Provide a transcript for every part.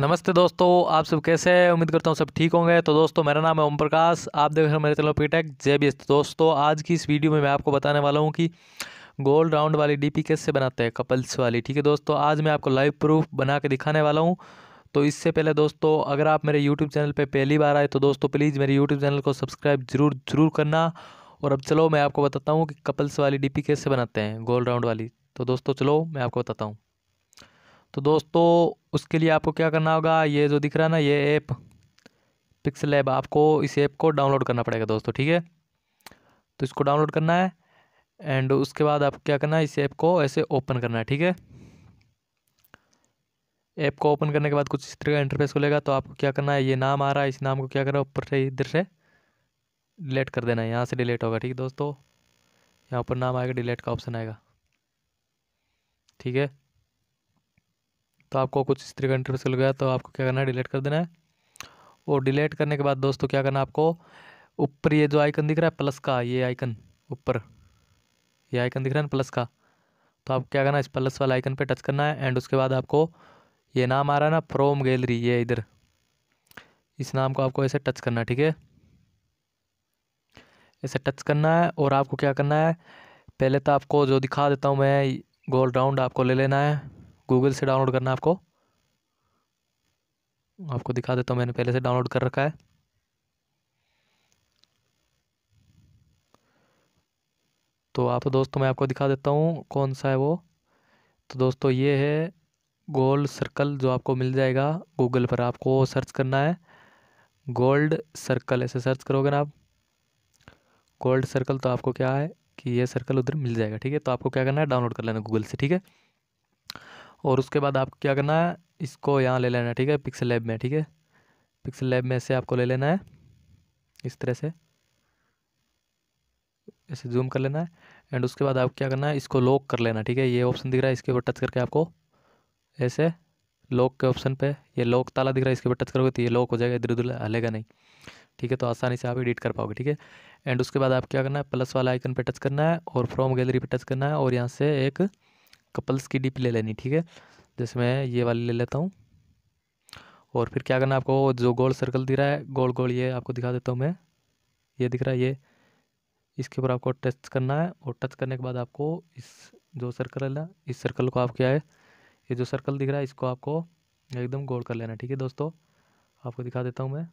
नमस्ते दोस्तों आप सब कैसे हैं उम्मीद करता हूँ सब ठीक होंगे तो दोस्तों मेरा नाम है ओम प्रकाश आप देख रहे हो मेरे channel P tech J B S दोस्तों आज की इस वीडियो में मैं आपको बताने वाला हूँ कि गोल राउंड वाली डीपी कैसे बनाते हैं कपल्स वाली ठीक है दोस्तों आज मैं आपको लाइव प्रूफ बना के दिखाने वाला हूँ तो इससे पहले दोस्तों अगर आप मेरे यूट्यूब चैनल पर पहली बार आए तो दोस्तों प्लीज़ मेरे यूट्यूब चैनल को सब्सक्राइब जरूर जरूर करना और अब चलो मैं आपको बताता हूँ कि कपल्स वाली डी कैसे बनाते हैं गोल राउंड वाली तो दोस्तों चलो मैं आपको बताता हूँ तो दोस्तों उसके लिए आपको क्या करना होगा ये जो दिख रहा है ना ये ऐप पिक्सल ऐप आपको इस ऐप को डाउनलोड करना पड़ेगा दोस्तों ठीक है तो इसको डाउनलोड करना है एंड उसके बाद आपको क्या करना है इस ऐप को ऐसे ओपन करना है ठीक है ऐप को ओपन करने के बाद कुछ इस तरह का इंटरफेस खुलेगा तो आपको क्या करना है ये नाम आ रहा है इस नाम को क्या करना है ऊपर से इधर से डिलीट कर देना है यहाँ से डिलीट होगा ठीक है दोस्तों यहाँ ऊपर नाम आएगा डिलीट का ऑप्शन आएगा ठीक है तो आपको कुछ इस तरीके का चल गया तो आपको क्या करना है डिलीट कर देना है और डिलीट करने के बाद दोस्तों क्या करना है आपको ऊपर ये जो आइकन दिख रहा है प्लस का ये आइकन ऊपर ये आइकन दिख रहा है ना प्लस का तो आप क्या करना है इस प्लस वाले आइकन पे टच करना है एंड उसके बाद आपको ये नाम आ रहा है ना फ्रोम गैलरी ये इधर इस नाम को आपको ऐसे टच करना है ठीक है ऐसे टच करना है और आपको क्या करना है पहले तो आपको जो दिखा देता हूँ मैं गोल राउंड आपको ले लेना है गूगल से डाउनलोड करना है आपको आपको दिखा देता हूँ मैंने पहले से डाउनलोड कर रखा है तो आप दोस्तों मैं आपको दिखा देता हूँ कौन सा है वो तो दोस्तों ये है गोल्ड सर्कल जो आपको मिल जाएगा गूगल पर आपको सर्च करना है गोल्ड सर्कल ऐसे सर्च करोगे ना आप गोल्ड सर्कल तो आपको क्या है कि ये सर्कल उधर मिल जाएगा ठीक है तो आपको क्या करना है डाउनलोड कर लेना गूगल से ठीक है और उसके बाद आपको क्या करना है इसको यहाँ ले लेना है ठीक है पिक्सल लैब में ठीक है पिक्सल लैब में ऐसे आपको ले लेना है इस तरह से ऐसे जूम कर लेना है एंड उसके बाद आप क्या करना है इसको लॉक कर लेना ठीक है ये ऑप्शन दिख रहा है इसके ऊपर टच करके आपको ऐसे लॉक के ऑप्शन पे ये लॉक ताला दिख रहा है इसके ऊपर टच करोगे तो ये लॉक हो जाएगा इधर उधर हलेगा नहीं ठीक है तो आसानी से आप एडिट कर पाओगे ठीक है एंड उसके बाद आप क्या करना है प्लस वाला आइकन पर टच करना है और फ्रॉम गैलरी पर टच करना है और यहाँ से एक कपल्स की डीपी ले लेनी ठीक है जैसे मैं ये वाली ले लेता हूँ और फिर क्या करना आपको जो गोल सर्कल दिख रहा है गोल गोल ये आपको दिखा देता हूँ मैं ये दिख रहा है ये इसके ऊपर आपको टच करना है और टच करने के बाद आपको इस जो सर्कल है ना इस सर्कल को आप क्या है ये जो सर्कल दिख रहा है इसको आपको एकदम गोल कर लेना ठीक है दोस्तों आपको दिखा देता हूँ मैं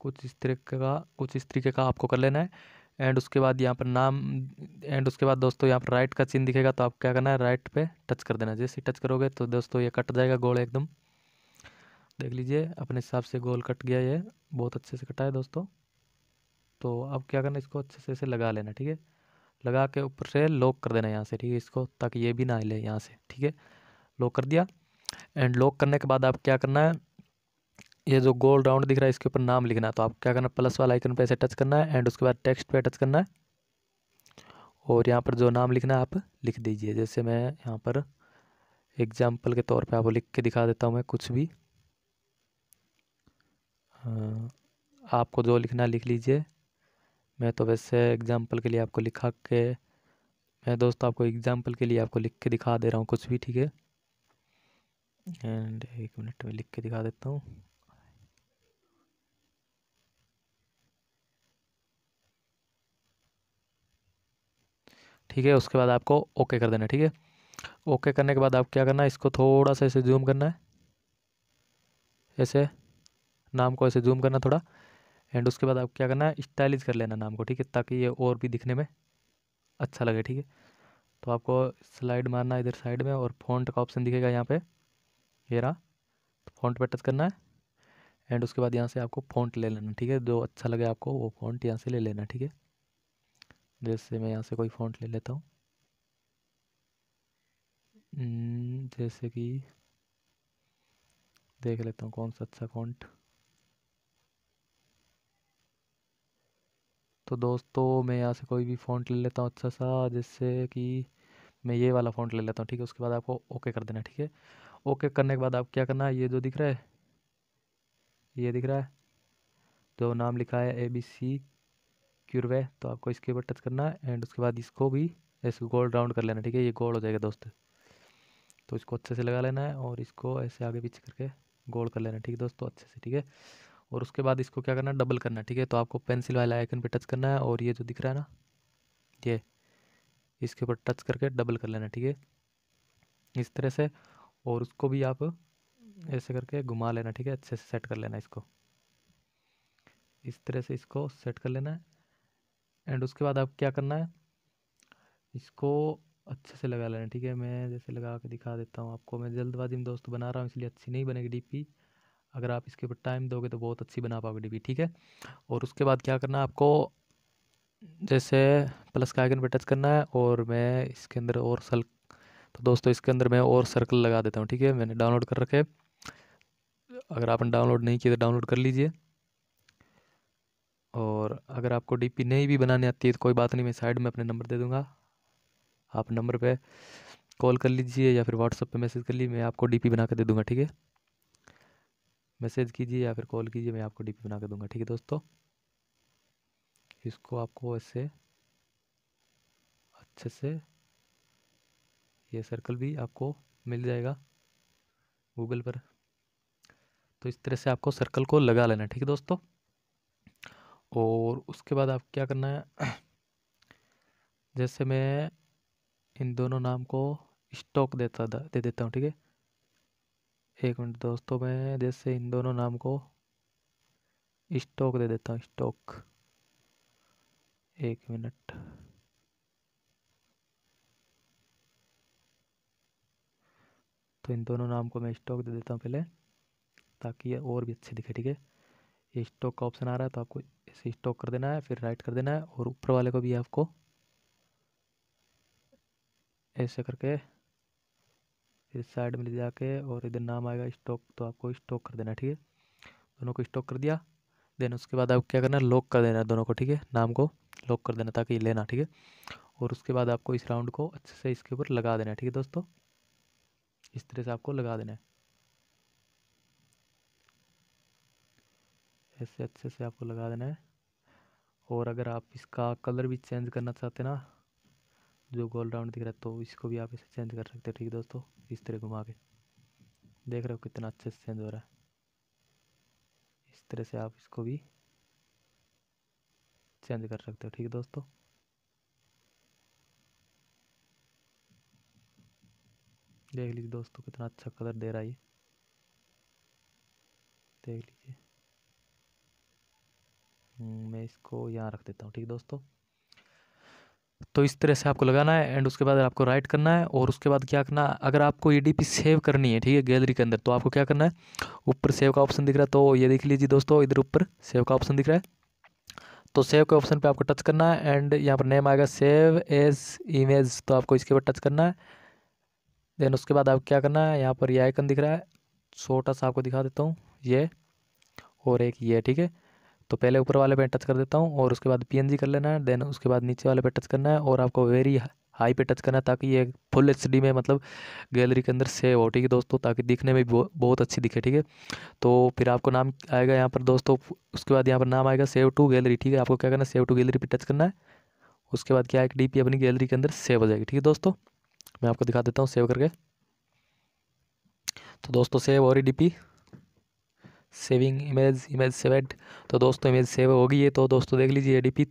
कुछ इस तरीके का कुछ इस तरीके का आपको कर लेना है एंड उसके बाद यहाँ पर नाम एंड उसके बाद दोस्तों यहाँ पर राइट का चिन्ह दिखेगा तो आप क्या करना है राइट पे टच कर देना जैसे टच करोगे तो दोस्तों ये कट जाएगा गोल एकदम देख लीजिए अपने हिसाब से गोल कट गया ये बहुत अच्छे से कटा है दोस्तों तो अब क्या करना इसको अच्छे से इसे लगा लेना ठीक है लगा के ऊपर से लॉक कर देना यहाँ से ठीक है इसको ताकि ये भी ना हिले यहाँ से ठीक है लॉक कर दिया एंड लॉक करने के बाद आप क्या करना है ये जो गोल राउंड दिख रहा है इसके ऊपर नाम लिखना है तो आप क्या करना है प्लस वाला आइकन पर ऐसे टच करना है एंड उसके बाद टेक्स्ट पे टच करना है और यहाँ पर जो नाम लिखना है आप लिख दीजिए जैसे मैं यहाँ पर एग्जाम्पल के तौर पे आपको लिख के दिखा देता हूँ मैं कुछ भी आपको जो लिखना लिख लीजिए मैं तो वैसे एग्जाम्पल के लिए आपको लिखा के मैं दोस्तों आपको एग्जाम्पल के लिए आपको लिख के दिखा दे रहा हूँ कुछ भी ठीक है एंड एक मिनट में लिख के दिखा देता हूँ ठीक है उसके बाद आपको ओके कर देना ठीक है ओके करने के बाद आप क्या करना है इसको थोड़ा सा ऐसे जूम करना है ऐसे नाम को ऐसे जूम करना थोड़ा एंड उसके बाद आप क्या करना है स्टाइलिश कर लेना नाम को ठीक है ताकि ये और भी दिखने में अच्छा लगे ठीक है तो आपको स्लाइड मारना इधर साइड में और फ़ॉन्ट का ऑप्शन दिखेगा यहाँ पे ये रहा तो फ़ॉन्ट पे टच करना है एंड उसके बाद यहाँ से आपको फ़ॉन्ट ले लेना ठीक है जो अच्छा लगे आपको वो फ़ॉन्ट यहाँ से ले लेना ठीक है जैसे मैं यहाँ से कोई फ़ॉन्ट ले लेता हूँ hmm, जैसे कि देख लेता हूँ कौन सा अच्छा फ़ॉन्ट तो दोस्तों मैं यहाँ से कोई भी फ़ॉन्ट ले लेता हूँ अच्छा सा जिससे कि मैं ये वाला फ़ॉन्ट ले लेता हूँ ठीक है उसके बाद आपको ओके कर देना ठीक है ओके करने के बाद आप क्या करना है ये जो दिख रहा है ये दिख रहा है जो नाम लिखा है ए बी सी क्यूर्व है तो आपको इसके ऊपर टच करना है एंड उसके बाद इसको भी ऐसे गोल राउंड कर लेना ठीक है ये गोल हो जाएगा दोस्त तो इसको अच्छे से लगा लेना है और इसको ऐसे आगे पीछे करके गोल कर लेना ठीक है दोस्तों अच्छे से ठीक है और उसके बाद इसको क्या करना है डबल करना है ठीक है तो आपको पेंसिल वाला आइकन पे टच करना है और ये जो दिख रहा है ना ये इसके ऊपर टच करके डबल कर लेना ठीक है इस तरह से और उसको भी आप ऐसे करके घुमा लेना ठीक है अच्छे से सेट कर लेना इसको इस तरह से इसको सेट कर लेना है एंड उसके बाद आप क्या करना है इसको अच्छे से लगा लेना ठीक है मैं जैसे लगा के दिखा देता हूँ आपको मैं जल्दबाजी में दोस्त बना रहा हूँ इसलिए अच्छी नहीं बनेगी डीपी अगर आप इसके ऊपर टाइम दोगे तो बहुत अच्छी बना पाओगे डीपी ठीक है और उसके बाद क्या करना है आपको जैसे प्लस का आइकन पर टच करना है और मैं इसके अंदर और सल तो दोस्तों इसके अंदर मैं और सर्कल लगा देता हूँ ठीक है मैंने डाउनलोड कर रखे अगर आपने डाउनलोड नहीं किया तो डाउनलोड कर लीजिए और अगर आपको डीपी नहीं भी बनाने आती है तो कोई बात नहीं मैं साइड में अपने नंबर दे दूँगा आप नंबर पर कॉल कर लीजिए या फिर व्हाट्सअप पे मैसेज कर लीजिए मैं आपको डीपी बना के दे दूँगा ठीक है मैसेज कीजिए या फिर कॉल कीजिए मैं आपको डीपी बना के दूँगा ठीक है दोस्तों इसको आपको ऐसे अच्छे से ये सर्कल भी आपको मिल जाएगा गूगल पर तो इस तरह से आपको सर्कल को लगा लेना ठीक है दोस्तों और उसके बाद आप क्या करना है जैसे मैं इन दोनों नाम को स्टॉक देता दे देता हूँ ठीक है एक मिनट दोस्तों मैं जैसे इन दोनों नाम को स्टॉक दे देता हूँ स्टॉक एक मिनट तो इन दोनों नाम को मैं स्टॉक दे देता हूँ पहले ताकि ये और भी अच्छे दिखे ठीक है ये स्टॉक का ऑप्शन आ रहा है तो आपको इसे स्टॉक कर देना है फिर राइट कर देना है और ऊपर वाले को भी आपको ऐसे करके फिर साइड में ले जाके और इधर नाम आएगा स्टॉक तो आपको स्टॉक कर देना है ठीक है दोनों को स्टॉक कर दिया देन उसके बाद आपको क्या करना है लॉक कर देना है दोनों को ठीक है नाम को लॉक कर देना ताकि लेना ठीक है और उसके बाद आपको इस राउंड को अच्छे से इसके ऊपर लगा देना है ठीक है दोस्तों इस तरह से आपको लगा देना है अच्छे से अच्छे से आपको लगा देना है और अगर आप इसका कलर भी चेंज करना चाहते ना जो गोल राउंड दिख रहा है तो इसको भी आप इसे चेंज कर सकते हैं ठीक है दोस्तों इस तरह घुमा के देख रहे हो कितना अच्छे से चेंज हो रहा है इस तरह से आप इसको भी चेंज कर सकते हो ठीक है दोस्तों देख लीजिए दोस्तों कितना अच्छा कलर दे रहा है ये देख लीजिए मैं इसको यहाँ रख देता हूँ ठीक है दोस्तों तो इस तरह से आपको लगाना है एंड उसके बाद आपको राइट करना है और उसके बाद क्या करना अगर आपको ई e सेव करनी है ठीक है गैलरी के अंदर तो आपको क्या करना है ऊपर सेव का ऑप्शन दिख रहा है तो ये देख लीजिए दोस्तों इधर ऊपर सेव का ऑप्शन दिख रहा है तो सेव के ऑप्शन पे आपको टच करना है एंड यहाँ पर नेम आएगा सेव एज इमेज तो आपको इसके ऊपर टच करना है देन उसके बाद आपको क्या करना है यहाँ पर ये आइकन दिख रहा है छोटा सा आपको दिखा देता हूँ ये और एक ये ठीक है तो पहले ऊपर वाले पे टच कर देता हूँ और उसके बाद पी कर लेना है देन उसके बाद नीचे वाले पे टच करना है और आपको वेरी हाई पे टच करना है ताकि ये फुल एच में मतलब गैलरी के अंदर सेव हो ठीक है दोस्तों ताकि दिखने में भी बहुत अच्छी दिखे ठीक है तो फिर आपको नाम आएगा यहाँ पर दोस्तों उसके बाद यहाँ पर नाम आएगा सेव टू गैलरी ठीक है आपको क्या करना है सेव टू गैलरी पर टच करना है उसके बाद क्या है डी अपनी गैलरी के अंदर सेव हो जाएगी ठीक है दोस्तों मैं आपको दिखा देता हूँ सेव करके तो दोस्तों सेव हो रही डी सेविंग इमेज इमेज सेवेड तो दोस्तों इमेज सेव हो गई है तो दोस्तों देख लीजिए एडीपी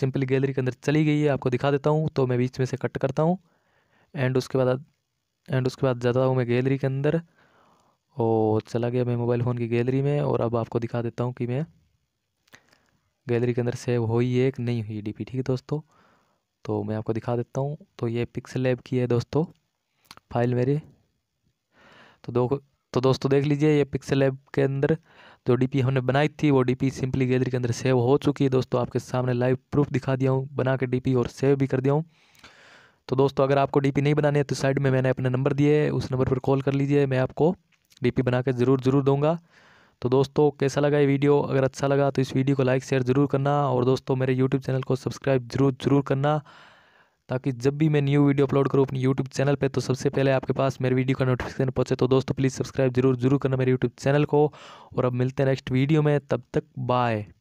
सिंपली गैलरी के अंदर चली गई है आपको दिखा देता हूँ तो मैं बीच में से कट करता हूँ एंड उसके बाद एंड उसके बाद जाता हूँ मैं गैलरी के अंदर और चला गया मैं मोबाइल फ़ोन की गैलरी में और अब आपको दिखा देता हूँ कि मैं गैलरी के अंदर सेव हुई है कि नहीं हुई डी ठीक है दोस्तों तो मैं आपको दिखा देता हूँ तो ये पिक्सल लैब की है दोस्तों फाइल मेरी तो दो तो दोस्तों देख लीजिए ये पिक्सल ऐप के अंदर जो डीपी हमने बनाई थी वो डीपी सिंपली गैलरी के अंदर सेव हो चुकी है दोस्तों आपके सामने लाइव प्रूफ दिखा दिया हूँ बना के डीपी और सेव भी कर दिया हूँ तो दोस्तों अगर आपको डीपी नहीं बनानी है तो साइड में मैंने अपने नंबर दिए उस नंबर पर कॉल कर लीजिए मैं आपको पी बना के ज़रूर ज़रूर दूंगा तो दोस्तों कैसा लगा ये वीडियो अगर अच्छा लगा तो इस वीडियो को लाइक शेयर ज़रूर करना और दोस्तों मेरे यूट्यूब चैनल को सब्सक्राइब ज़रूर ज़रूर करना ताकि जब भी मैं न्यू वीडियो अपलोड करूँ अपनी यूट्यूब चैनल पर तो सबसे पहले आपके पास मेरे वीडियो का नोटिफिकेशन पहुँचे तो दोस्तों प्लीज़ सब्सक्राइब जरूर जरूर करना मेरे यूट्यूब चैनल को और अब मिलते हैं नेक्स्ट वीडियो में तब तक बाय